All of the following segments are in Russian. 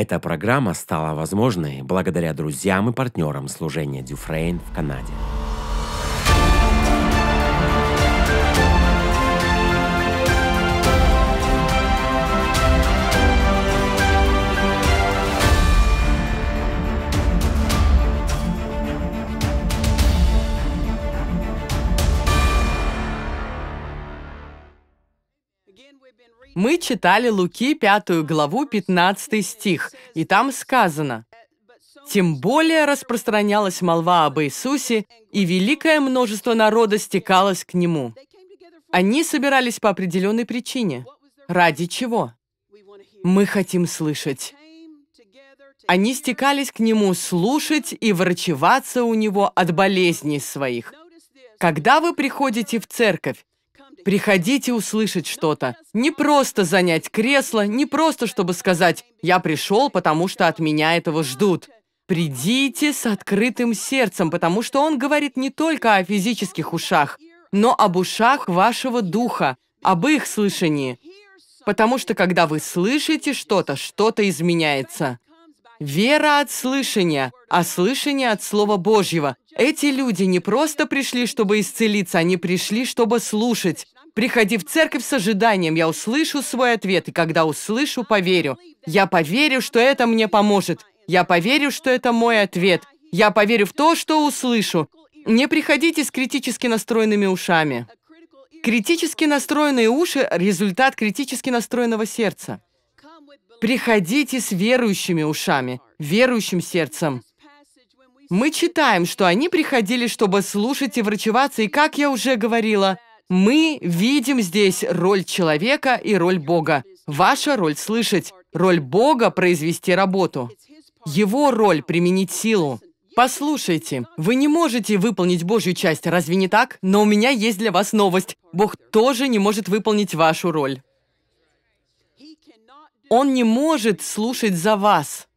Эта программа стала возможной благодаря друзьям и партнерам служения Дюфрейн в Канаде. Мы читали Луки, пятую главу, 15 стих, и там сказано, «Тем более распространялась молва об Иисусе, и великое множество народа стекалось к Нему». Они собирались по определенной причине. Ради чего? Мы хотим слышать. Они стекались к Нему слушать и врачеваться у Него от болезней своих. Когда вы приходите в церковь, Приходите услышать что-то. Не просто занять кресло, не просто чтобы сказать «я пришел, потому что от меня этого ждут». Придите с открытым сердцем, потому что он говорит не только о физических ушах, но об ушах вашего духа, об их слышании. Потому что когда вы слышите что-то, что-то изменяется. Вера от слышания, а слышание от Слова Божьего. Эти люди не просто пришли, чтобы исцелиться, они пришли, чтобы слушать. Приходи в церковь с ожиданием, я услышу свой ответ, и когда услышу, поверю. Я поверю, что это мне поможет. Я поверю, что это мой ответ. Я поверю в то, что услышу. Не приходите с критически настроенными ушами. Критически настроенные уши – результат критически настроенного сердца. Приходите с верующими ушами, верующим сердцем. Мы читаем, что они приходили, чтобы слушать и врачеваться, и, как я уже говорила – мы видим здесь роль человека и роль Бога. Ваша роль – слышать. Роль Бога – произвести работу. Его роль – применить силу. Послушайте, вы не можете выполнить Божью часть, разве не так? Но у меня есть для вас новость. Бог тоже не может выполнить вашу роль. Он не может слушать за вас.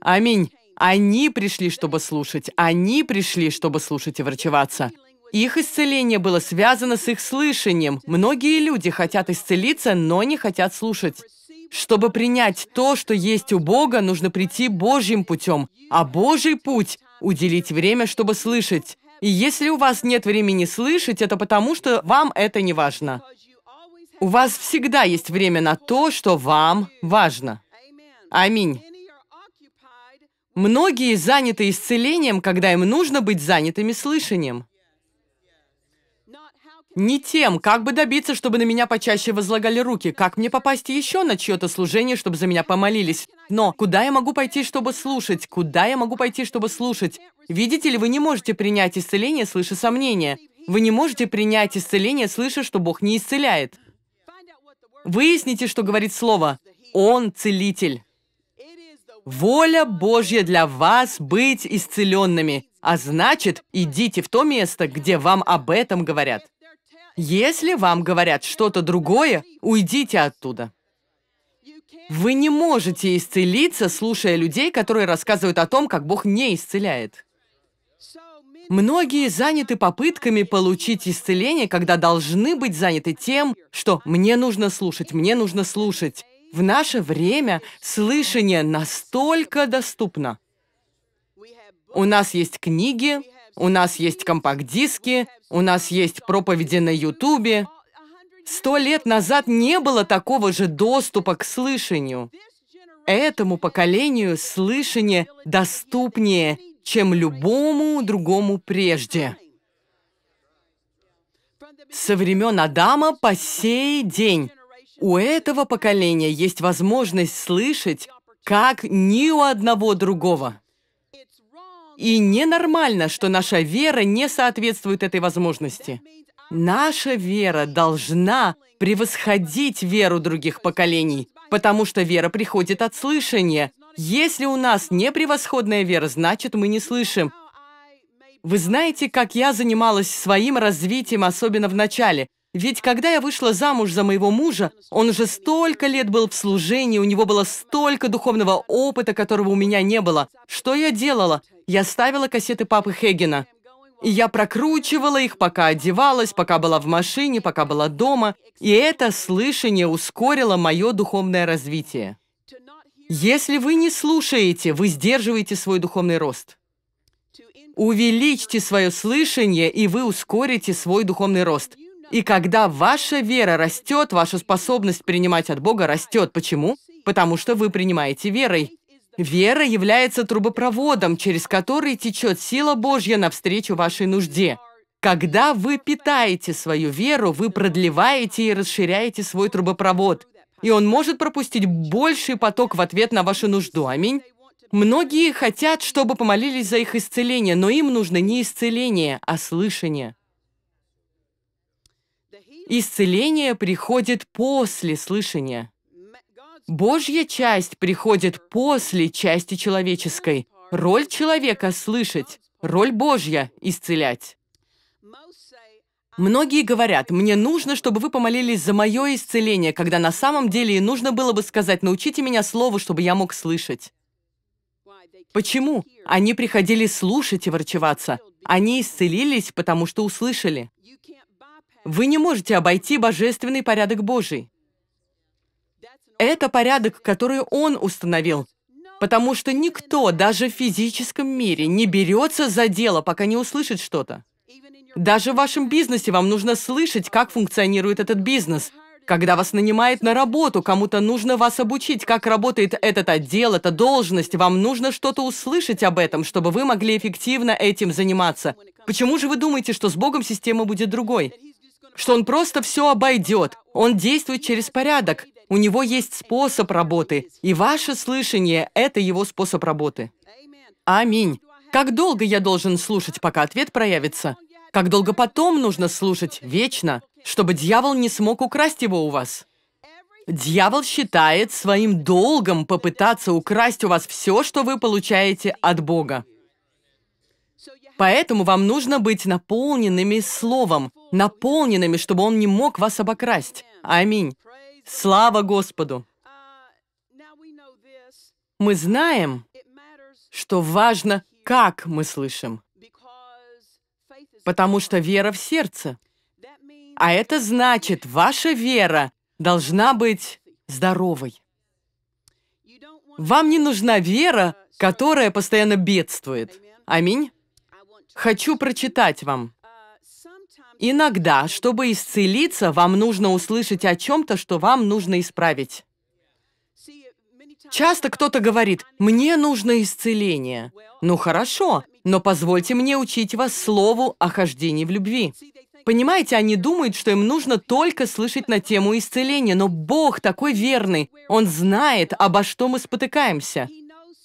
Аминь. Они пришли, чтобы слушать. Они пришли, чтобы слушать и врачеваться. Их исцеление было связано с их слышанием. Многие люди хотят исцелиться, но не хотят слушать. Чтобы принять то, что есть у Бога, нужно прийти Божьим путем, а Божий путь – уделить время, чтобы слышать. И если у вас нет времени слышать, это потому, что вам это не важно. У вас всегда есть время на то, что вам важно. Аминь. Многие заняты исцелением, когда им нужно быть занятыми слышанием. Не тем, как бы добиться, чтобы на меня почаще возлагали руки, как мне попасть еще на чье-то служение, чтобы за меня помолились. Но куда я могу пойти, чтобы слушать? Куда я могу пойти, чтобы слушать? Видите ли, вы не можете принять исцеление, слыша сомнения. Вы не можете принять исцеление, слыша, что Бог не исцеляет. Выясните, что говорит Слово. Он целитель. Воля Божья для вас быть исцеленными, а значит, идите в то место, где вам об этом говорят. Если вам говорят что-то другое, уйдите оттуда. Вы не можете исцелиться, слушая людей, которые рассказывают о том, как Бог не исцеляет. Многие заняты попытками получить исцеление, когда должны быть заняты тем, что «мне нужно слушать, мне нужно слушать». В наше время слышание настолько доступно. У нас есть книги, у нас есть компакт-диски, у нас есть проповеди на Ютубе. Сто лет назад не было такого же доступа к слышанию. Этому поколению слышание доступнее, чем любому другому прежде. Со времен Адама по сей день у этого поколения есть возможность слышать, как ни у одного другого. И ненормально, что наша вера не соответствует этой возможности. Наша вера должна превосходить веру других поколений, потому что вера приходит от слышания. Если у нас не превосходная вера, значит, мы не слышим. Вы знаете, как я занималась своим развитием, особенно в начале – ведь когда я вышла замуж за моего мужа, он уже столько лет был в служении, у него было столько духовного опыта, которого у меня не было. Что я делала? Я ставила кассеты папы Хегена. И я прокручивала их, пока одевалась, пока была в машине, пока была дома. И это слышание ускорило мое духовное развитие. Если вы не слушаете, вы сдерживаете свой духовный рост. Увеличьте свое слышание, и вы ускорите свой духовный рост. И когда ваша вера растет, ваша способность принимать от Бога растет. Почему? Потому что вы принимаете верой. Вера является трубопроводом, через который течет сила Божья навстречу вашей нужде. Когда вы питаете свою веру, вы продлеваете и расширяете свой трубопровод. И он может пропустить больший поток в ответ на вашу нужду. Аминь. Многие хотят, чтобы помолились за их исцеление, но им нужно не исцеление, а слышание. Исцеление приходит после слышания. Божья часть приходит после части человеческой. Роль человека – слышать, роль Божья – исцелять. Многие говорят, мне нужно, чтобы вы помолились за мое исцеление, когда на самом деле и нужно было бы сказать, научите меня слову, чтобы я мог слышать. Почему? Они приходили слушать и ворчеваться. Они исцелились, потому что услышали. Вы не можете обойти божественный порядок Божий. Это порядок, который Он установил, потому что никто даже в физическом мире не берется за дело, пока не услышит что-то. Даже в вашем бизнесе вам нужно слышать, как функционирует этот бизнес. Когда вас нанимает на работу, кому-то нужно вас обучить, как работает этот отдел, эта должность, вам нужно что-то услышать об этом, чтобы вы могли эффективно этим заниматься. Почему же вы думаете, что с Богом система будет другой? что он просто все обойдет. Он действует через порядок. У него есть способ работы, и ваше слышание – это его способ работы. Аминь. Как долго я должен слушать, пока ответ проявится? Как долго потом нужно слушать, вечно, чтобы дьявол не смог украсть его у вас? Дьявол считает своим долгом попытаться украсть у вас все, что вы получаете от Бога. Поэтому вам нужно быть наполненными Словом, наполненными, чтобы Он не мог вас обокрасть. Аминь. Слава Господу! Мы знаем, что важно, как мы слышим, потому что вера в сердце. А это значит, ваша вера должна быть здоровой. Вам не нужна вера, которая постоянно бедствует. Аминь. Хочу прочитать вам. Иногда, чтобы исцелиться, вам нужно услышать о чем-то, что вам нужно исправить. Часто кто-то говорит, мне нужно исцеление. Ну хорошо, но позвольте мне учить вас слову о хождении в любви. Понимаете, они думают, что им нужно только слышать на тему исцеления, но Бог такой верный. Он знает, обо что мы спотыкаемся.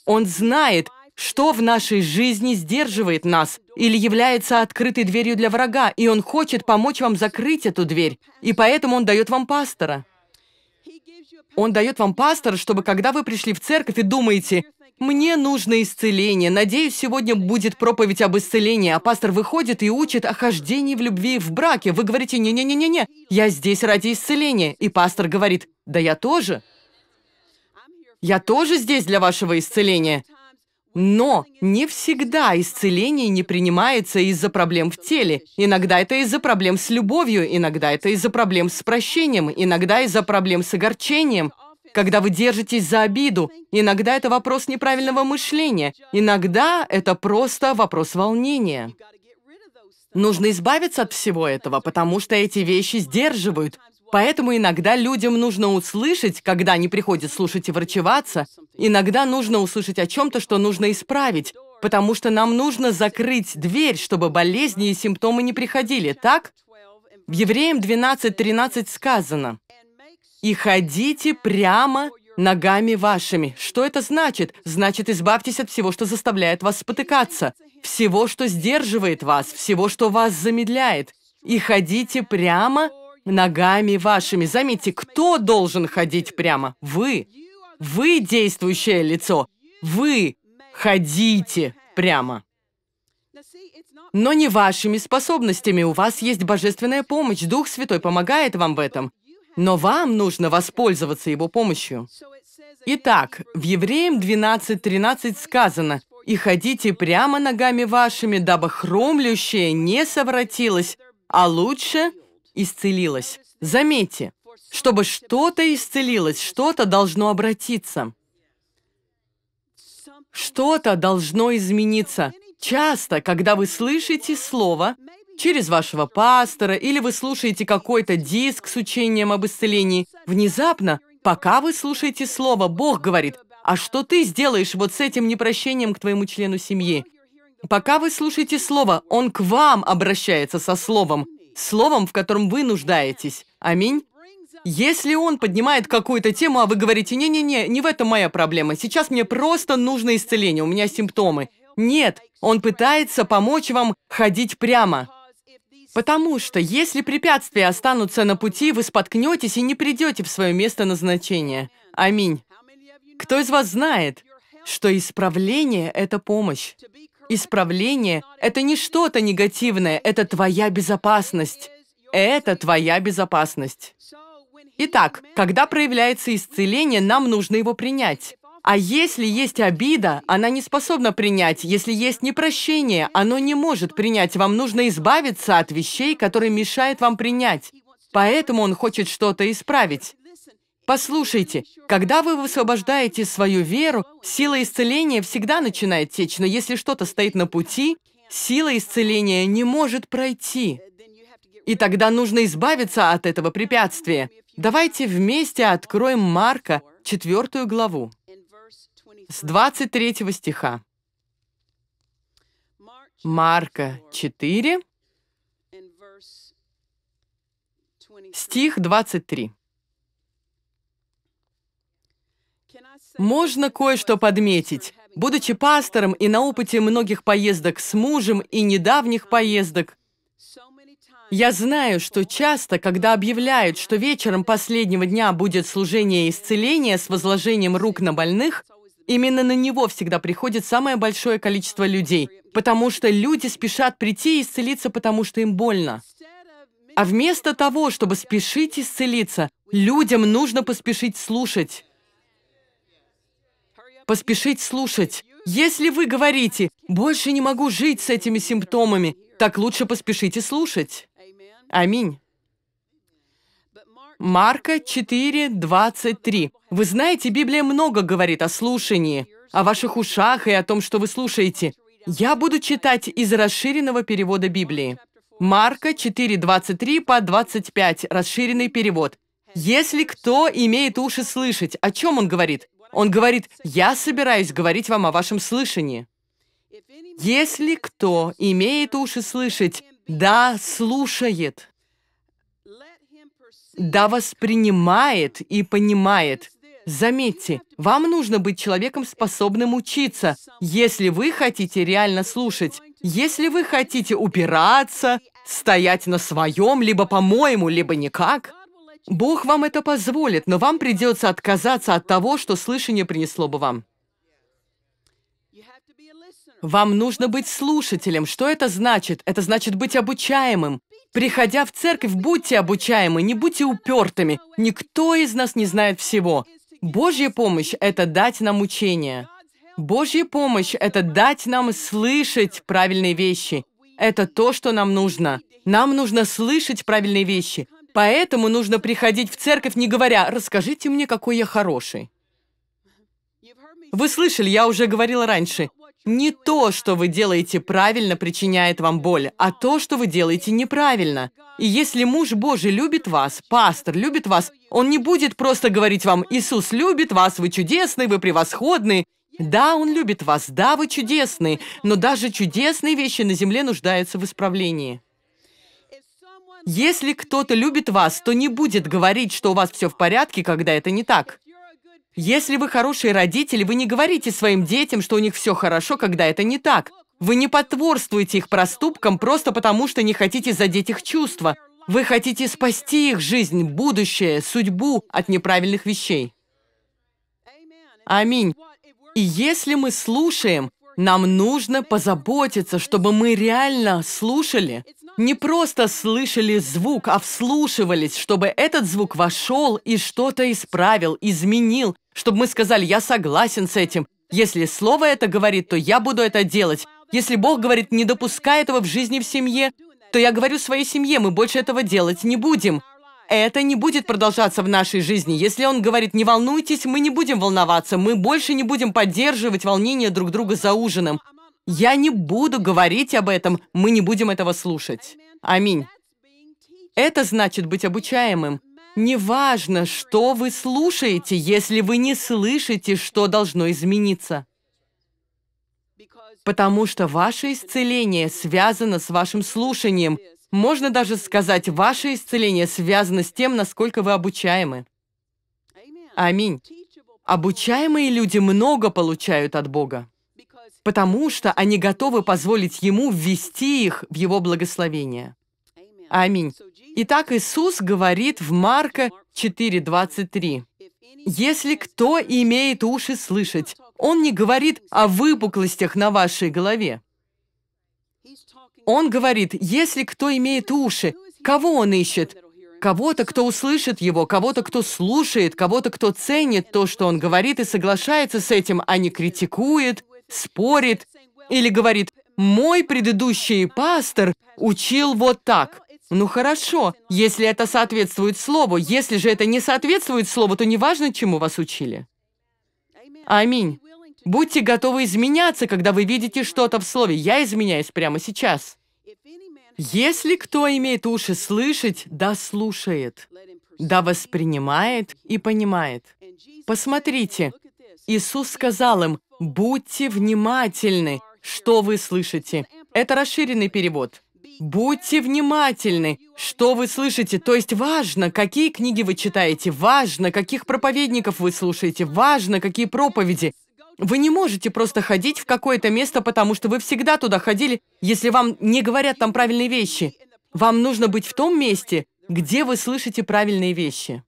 Он знает, что в нашей жизни сдерживает нас или является открытой дверью для врага, и он хочет помочь вам закрыть эту дверь, и поэтому он дает вам пастора. Он дает вам пастора, чтобы когда вы пришли в церковь и думаете, «Мне нужно исцеление. Надеюсь, сегодня будет проповедь об исцелении». А пастор выходит и учит о хождении в любви в браке. Вы говорите, «Не-не-не-не-не, я здесь ради исцеления». И пастор говорит, «Да я тоже». «Я тоже здесь для вашего исцеления». Но не всегда исцеление не принимается из-за проблем в теле. Иногда это из-за проблем с любовью, иногда это из-за проблем с прощением, иногда из-за проблем с огорчением, когда вы держитесь за обиду. Иногда это вопрос неправильного мышления, иногда это просто вопрос волнения. Нужно избавиться от всего этого, потому что эти вещи сдерживают, Поэтому иногда людям нужно услышать, когда они приходят слушать и врачеваться, иногда нужно услышать о чем-то, что нужно исправить, потому что нам нужно закрыть дверь, чтобы болезни и симптомы не приходили, так? В Евреям 12.13 сказано, «И ходите прямо ногами вашими». Что это значит? Значит, избавьтесь от всего, что заставляет вас спотыкаться, всего, что сдерживает вас, всего, что вас замедляет. «И ходите прямо ногами вашими. Заметьте, кто должен ходить прямо? Вы. Вы действующее лицо. Вы ходите прямо. Но не вашими способностями. У вас есть божественная помощь. Дух Святой помогает вам в этом. Но вам нужно воспользоваться его помощью. Итак, в Евреям 12.13 сказано, «И ходите прямо ногами вашими, дабы хромлющее не совратилось, а лучше – исцелилось. Заметьте, чтобы что-то исцелилось, что-то должно обратиться. Что-то должно измениться. Часто, когда вы слышите слово через вашего пастора или вы слушаете какой-то диск с учением об исцелении, внезапно, пока вы слушаете слово, Бог говорит, «А что ты сделаешь вот с этим непрощением к твоему члену семьи?» Пока вы слушаете слово, он к вам обращается со словом словом, в котором вы нуждаетесь. Аминь. Если он поднимает какую-то тему, а вы говорите, не-не-не, не в этом моя проблема, сейчас мне просто нужно исцеление, у меня симптомы. Нет, он пытается помочь вам ходить прямо. Потому что если препятствия останутся на пути, вы споткнетесь и не придете в свое место назначения. Аминь. Кто из вас знает, что исправление – это помощь? Исправление – это не что-то негативное, это твоя безопасность. Это твоя безопасность. Итак, когда проявляется исцеление, нам нужно его принять. А если есть обида, она не способна принять. Если есть непрощение, оно не может принять. Вам нужно избавиться от вещей, которые мешают вам принять. Поэтому он хочет что-то исправить. Послушайте, когда вы высвобождаете свою веру, сила исцеления всегда начинает течь, но если что-то стоит на пути, сила исцеления не может пройти. И тогда нужно избавиться от этого препятствия. Давайте вместе откроем Марка, 4 главу, с 23 стиха. Марка 4, стих 23. Можно кое-что подметить. Будучи пастором и на опыте многих поездок с мужем и недавних поездок, я знаю, что часто, когда объявляют, что вечером последнего дня будет служение исцеления с возложением рук на больных, именно на него всегда приходит самое большое количество людей, потому что люди спешат прийти и исцелиться, потому что им больно. А вместо того, чтобы спешить исцелиться, людям нужно поспешить слушать. Поспешить слушать. Если вы говорите «больше не могу жить с этими симптомами», так лучше поспешите слушать. Аминь. Марка 4, 23. Вы знаете, Библия много говорит о слушании, о ваших ушах и о том, что вы слушаете. Я буду читать из расширенного перевода Библии. Марка 4, 23 по 25, расширенный перевод. «Если кто имеет уши слышать, о чем он говорит? Он говорит, «Я собираюсь говорить вам о вашем слышании». Если кто имеет уши слышать, да слушает, да воспринимает и понимает. Заметьте, вам нужно быть человеком, способным учиться, если вы хотите реально слушать, если вы хотите упираться, стоять на своем, либо по-моему, либо никак. Бог вам это позволит, но вам придется отказаться от того, что слышание принесло бы вам. Вам нужно быть слушателем. Что это значит? Это значит быть обучаемым. Приходя в церковь, будьте обучаемы, не будьте упертыми. Никто из нас не знает всего. Божья помощь – это дать нам учение. Божья помощь – это дать нам слышать правильные вещи. Это то, что нам нужно. Нам нужно слышать правильные вещи. Поэтому нужно приходить в церковь, не говоря «расскажите мне, какой я хороший». Вы слышали, я уже говорила раньше, не то, что вы делаете правильно, причиняет вам боль, а то, что вы делаете неправильно. И если муж Божий любит вас, пастор любит вас, он не будет просто говорить вам, «Иисус любит вас, вы чудесный, вы превосходный. Да, он любит вас, да, вы чудесны, но даже чудесные вещи на земле нуждаются в исправлении. Если кто-то любит вас, то не будет говорить, что у вас все в порядке, когда это не так. Если вы хорошие родители, вы не говорите своим детям, что у них все хорошо, когда это не так. Вы не потворствуете их проступкам просто потому, что не хотите задеть их чувства. Вы хотите спасти их жизнь, будущее, судьбу от неправильных вещей. Аминь. И если мы слушаем, нам нужно позаботиться, чтобы мы реально слушали не просто слышали звук, а вслушивались, чтобы этот звук вошел и что-то исправил, изменил, чтобы мы сказали «я согласен с этим». Если слово это говорит, то я буду это делать. Если Бог говорит «не допускай этого в жизни в семье», то я говорю своей семье «мы больше этого делать не будем». Это не будет продолжаться в нашей жизни. Если он говорит «не волнуйтесь», мы не будем волноваться, мы больше не будем поддерживать волнение друг друга за ужином. Я не буду говорить об этом, мы не будем этого слушать. Аминь. Это значит быть обучаемым. Неважно, что вы слушаете, если вы не слышите, что должно измениться. Потому что ваше исцеление связано с вашим слушанием. Можно даже сказать, ваше исцеление связано с тем, насколько вы обучаемы. Аминь. Обучаемые люди много получают от Бога потому что они готовы позволить Ему ввести их в Его благословение. Аминь. Итак, Иисус говорит в Марка 4:23. «Если кто имеет уши слышать, он не говорит о выпуклостях на вашей голове». Он говорит, если кто имеет уши, кого он ищет? Кого-то, кто услышит его, кого-то, кто слушает, кого-то, кто ценит то, что он говорит и соглашается с этим, а не критикует, спорит или говорит «мой предыдущий пастор учил вот так». Ну хорошо, если это соответствует слову. Если же это не соответствует слову, то неважно, чему вас учили. Аминь. Будьте готовы изменяться, когда вы видите что-то в слове. Я изменяюсь прямо сейчас. Если кто имеет уши слышать, да слушает, да воспринимает и понимает. Посмотрите, Иисус сказал им, Будьте внимательны, что вы слышите. Это расширенный перевод. Будьте внимательны, что вы слышите. То есть важно, какие книги вы читаете, важно, каких проповедников вы слушаете, важно, какие проповеди. Вы не можете просто ходить в какое-то место, потому что вы всегда туда ходили, если вам не говорят там правильные вещи. Вам нужно быть в том месте, где вы слышите правильные вещи.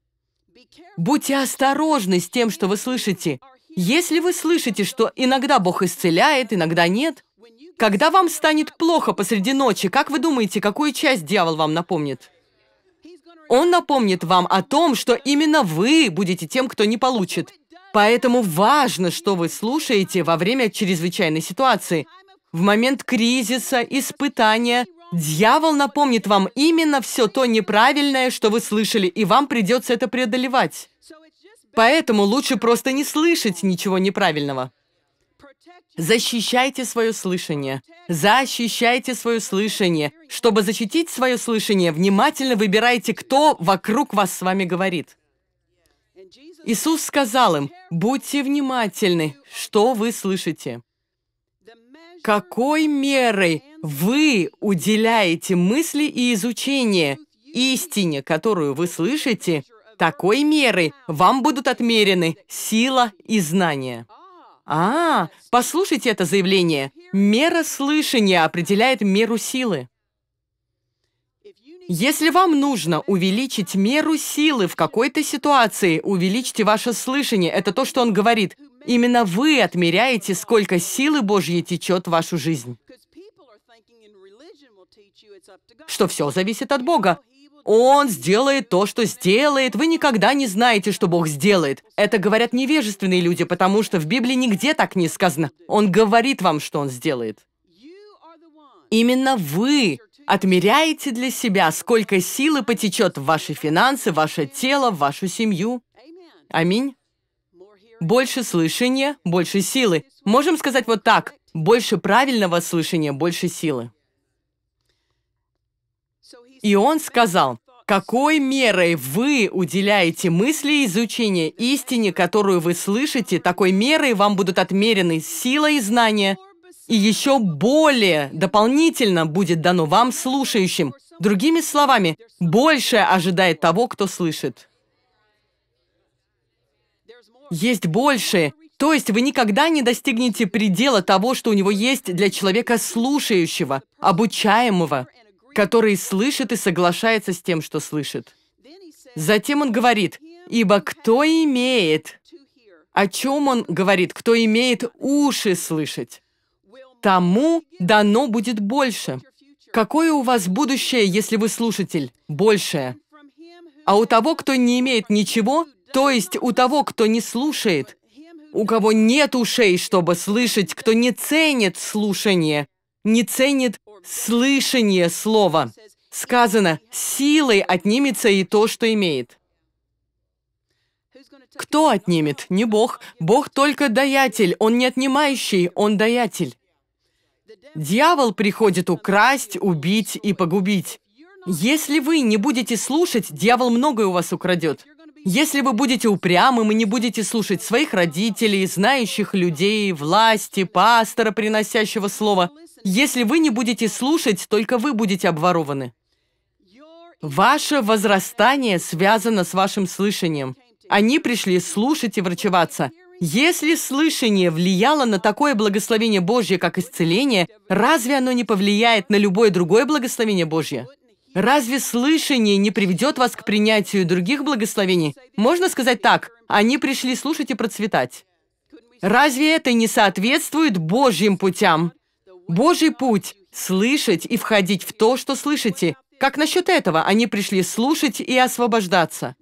Будьте осторожны с тем, что вы слышите. Если вы слышите, что иногда Бог исцеляет, иногда нет, когда вам станет плохо посреди ночи, как вы думаете, какую часть дьявол вам напомнит? Он напомнит вам о том, что именно вы будете тем, кто не получит. Поэтому важно, что вы слушаете во время чрезвычайной ситуации. В момент кризиса, испытания, дьявол напомнит вам именно все то неправильное, что вы слышали, и вам придется это преодолевать. Поэтому лучше просто не слышать ничего неправильного. Защищайте свое слышание. Защищайте свое слышание. Чтобы защитить свое слышание, внимательно выбирайте, кто вокруг вас с вами говорит. Иисус сказал им, будьте внимательны, что вы слышите. Какой мерой вы уделяете мысли и изучение истине, которую вы слышите – такой меры вам будут отмерены сила и знание. А, послушайте это заявление. Мера слышания определяет меру силы. Если вам нужно увеличить меру силы в какой-то ситуации, увеличьте ваше слышание. Это то, что он говорит. Именно вы отмеряете, сколько силы Божьей течет в вашу жизнь. Что все зависит от Бога. Он сделает то, что сделает. Вы никогда не знаете, что Бог сделает. Это говорят невежественные люди, потому что в Библии нигде так не сказано. Он говорит вам, что Он сделает. Именно вы отмеряете для себя, сколько силы потечет в ваши финансы, ваше тело, в вашу семью. Аминь. Больше слышания, больше силы. Можем сказать вот так. Больше правильного слышания, больше силы. И он сказал, какой мерой вы уделяете мысли изучения истине, которую вы слышите, такой мерой вам будут отмерены сила и знания, и еще более дополнительно будет дано вам, слушающим. Другими словами, больше ожидает того, кто слышит. Есть больше, то есть вы никогда не достигнете предела того, что у него есть для человека слушающего, обучаемого который слышит и соглашается с тем, что слышит. Затем он говорит, «Ибо кто имеет...» О чем он говорит? «Кто имеет уши слышать?» Тому дано будет больше. Какое у вас будущее, если вы слушатель? Большее. А у того, кто не имеет ничего, то есть у того, кто не слушает, у кого нет ушей, чтобы слышать, кто не ценит слушание, не ценит слышание слова. Сказано, силой отнимется и то, что имеет. Кто отнимет? Не Бог. Бог только даятель. Он не отнимающий, он даятель. Дьявол приходит украсть, убить и погубить. Если вы не будете слушать, дьявол многое у вас украдет. Если вы будете упрямым и не будете слушать своих родителей, знающих людей, власти, пастора, приносящего слово, если вы не будете слушать, только вы будете обворованы. Ваше возрастание связано с вашим слышанием. Они пришли слушать и врачеваться. Если слышание влияло на такое благословение Божье, как исцеление, разве оно не повлияет на любое другое благословение Божье? Разве слышание не приведет вас к принятию других благословений? Можно сказать так, они пришли слушать и процветать. Разве это не соответствует Божьим путям? Божий путь – слышать и входить в то, что слышите. Как насчет этого? Они пришли слушать и освобождаться.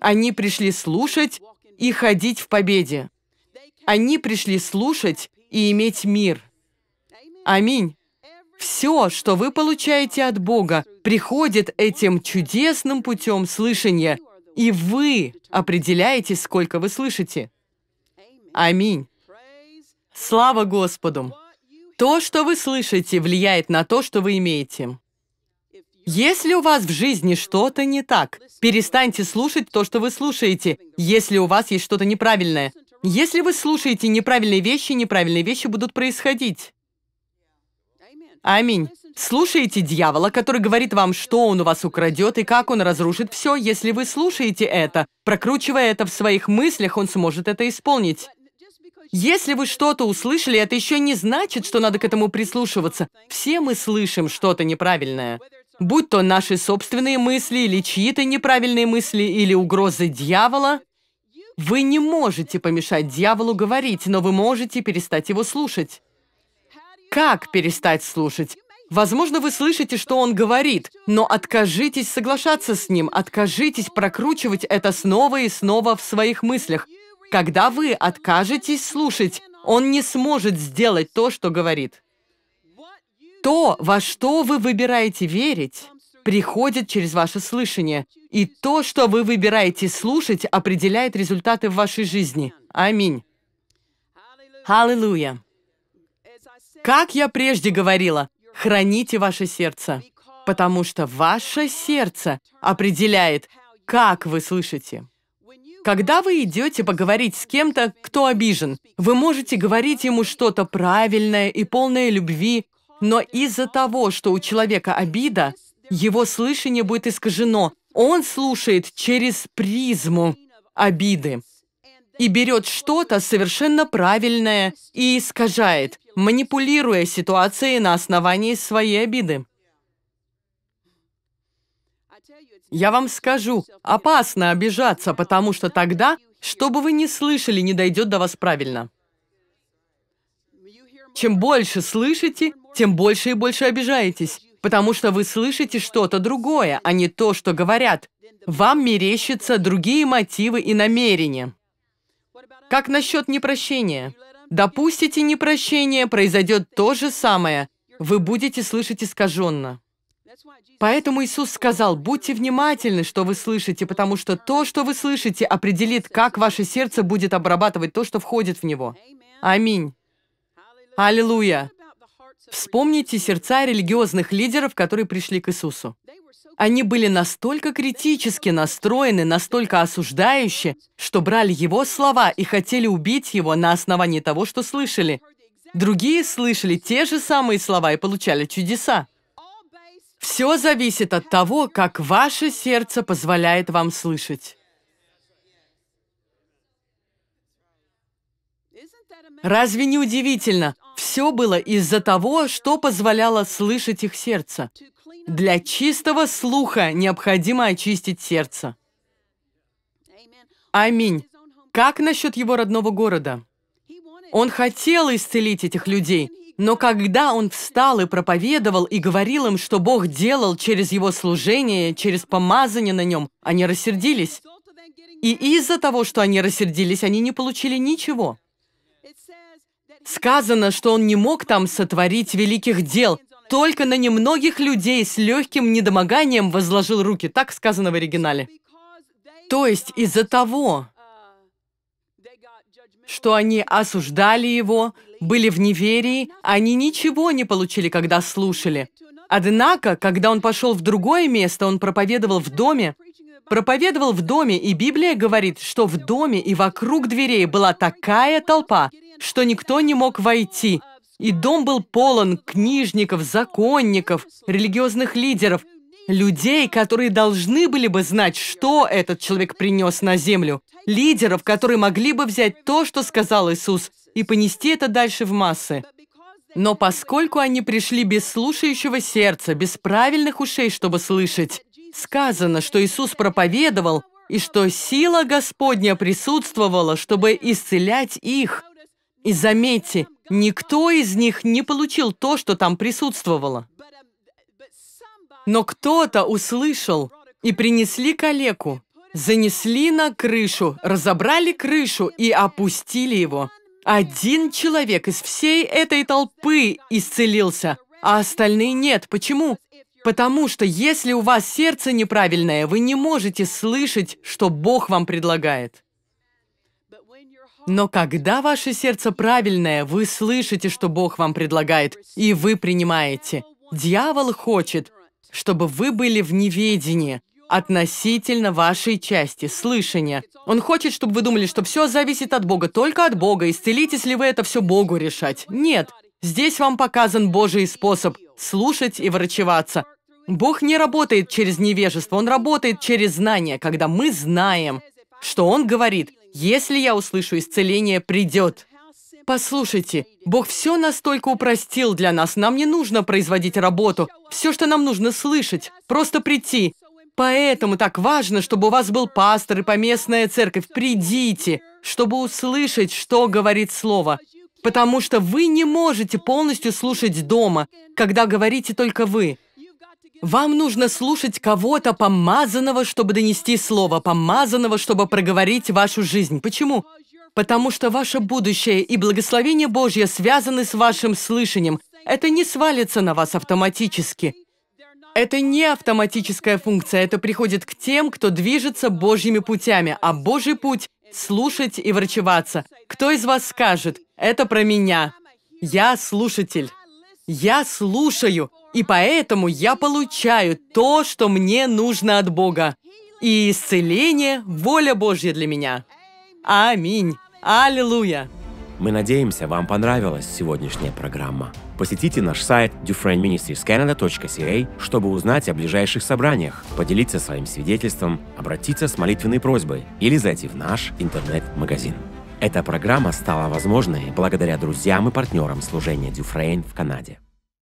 Они пришли слушать и ходить в победе. Они пришли слушать и иметь мир. Аминь. Все, что вы получаете от Бога, приходит этим чудесным путем слышания, и вы определяете, сколько вы слышите. Аминь. Слава Господу! То, что вы слышите, влияет на то, что вы имеете. Если у вас в жизни что-то не так, перестаньте слушать то, что вы слушаете, если у вас есть что-то неправильное. Если вы слушаете неправильные вещи, неправильные вещи будут происходить. Аминь. Слушаете дьявола, который говорит вам, что он у вас украдет и как он разрушит все, если вы слушаете это. Прокручивая это в своих мыслях, он сможет это исполнить. Если вы что-то услышали, это еще не значит, что надо к этому прислушиваться. Все мы слышим что-то неправильное. Будь то наши собственные мысли или чьи-то неправильные мысли или угрозы дьявола, вы не можете помешать дьяволу говорить, но вы можете перестать его слушать как перестать слушать. Возможно, вы слышите, что он говорит, но откажитесь соглашаться с ним, откажитесь прокручивать это снова и снова в своих мыслях. Когда вы откажетесь слушать, он не сможет сделать то, что говорит. То, во что вы выбираете верить, приходит через ваше слышание, и то, что вы выбираете слушать, определяет результаты в вашей жизни. Аминь. Аллилуйя. Как я прежде говорила, храните ваше сердце, потому что ваше сердце определяет, как вы слышите. Когда вы идете поговорить с кем-то, кто обижен, вы можете говорить ему что-то правильное и полное любви, но из-за того, что у человека обида, его слышание будет искажено. Он слушает через призму обиды и берет что-то совершенно правильное и искажает, манипулируя ситуацией на основании своей обиды. Я вам скажу, опасно обижаться, потому что тогда, что бы вы ни слышали, не дойдет до вас правильно. Чем больше слышите, тем больше и больше обижаетесь, потому что вы слышите что-то другое, а не то, что говорят. Вам мерещатся другие мотивы и намерения. Как насчет непрощения? Допустите непрощение, произойдет то же самое. Вы будете слышать искаженно. Поэтому Иисус сказал, будьте внимательны, что вы слышите, потому что то, что вы слышите, определит, как ваше сердце будет обрабатывать то, что входит в него. Аминь. Аллилуйя. Вспомните сердца религиозных лидеров, которые пришли к Иисусу. Они были настолько критически настроены, настолько осуждающи, что брали его слова и хотели убить его на основании того, что слышали. Другие слышали те же самые слова и получали чудеса. Все зависит от того, как ваше сердце позволяет вам слышать. Разве не удивительно? Все было из-за того, что позволяло слышать их сердце. Для чистого слуха необходимо очистить сердце. Аминь. Как насчет его родного города? Он хотел исцелить этих людей, но когда он встал и проповедовал и говорил им, что Бог делал через его служение, через помазание на нем, они рассердились. И из-за того, что они рассердились, они не получили ничего. Сказано, что он не мог там сотворить великих дел, только на немногих людей с легким недомоганием возложил руки, так сказано в оригинале. То есть из-за того, что они осуждали его, были в неверии, они ничего не получили, когда слушали. Однако, когда он пошел в другое место, он проповедовал в доме, проповедовал в доме, и Библия говорит, что в доме и вокруг дверей была такая толпа, что никто не мог войти, и дом был полон книжников, законников, религиозных лидеров, людей, которые должны были бы знать, что этот человек принес на землю, лидеров, которые могли бы взять то, что сказал Иисус, и понести это дальше в массы. Но поскольку они пришли без слушающего сердца, без правильных ушей, чтобы слышать, сказано, что Иисус проповедовал, и что сила Господня присутствовала, чтобы исцелять их – и заметьте, никто из них не получил то, что там присутствовало. Но кто-то услышал, и принесли калеку. Занесли на крышу, разобрали крышу и опустили его. Один человек из всей этой толпы исцелился, а остальные нет. Почему? Потому что если у вас сердце неправильное, вы не можете слышать, что Бог вам предлагает. Но когда ваше сердце правильное, вы слышите, что Бог вам предлагает, и вы принимаете. Дьявол хочет, чтобы вы были в неведении относительно вашей части, слышания. Он хочет, чтобы вы думали, что все зависит от Бога, только от Бога, исцелитесь ли вы это все Богу решать. Нет, здесь вам показан Божий способ слушать и врачеваться. Бог не работает через невежество, Он работает через знание, когда мы знаем, что Он говорит – если я услышу, исцеление придет. Послушайте, Бог все настолько упростил для нас. Нам не нужно производить работу. Все, что нам нужно слышать, просто прийти. Поэтому так важно, чтобы у вас был пастор и поместная церковь. Придите, чтобы услышать, что говорит Слово. Потому что вы не можете полностью слушать дома, когда говорите только вы. Вам нужно слушать кого-то помазанного, чтобы донести слово, помазанного, чтобы проговорить вашу жизнь. Почему? Потому что ваше будущее и благословение Божье связаны с вашим слышанием. Это не свалится на вас автоматически. Это не автоматическая функция, это приходит к тем, кто движется Божьими путями, а Божий путь – слушать и врачеваться. Кто из вас скажет «это про меня»? Я слушатель. Я слушаю. И поэтому я получаю то, что мне нужно от Бога. И исцеление – воля Божья для меня. Аминь. Аллилуйя. Мы надеемся, вам понравилась сегодняшняя программа. Посетите наш сайт dufresneministriescanada.ca, чтобы узнать о ближайших собраниях, поделиться своим свидетельством, обратиться с молитвенной просьбой или зайти в наш интернет-магазин. Эта программа стала возможной благодаря друзьям и партнерам служения Дюфрейн в Канаде.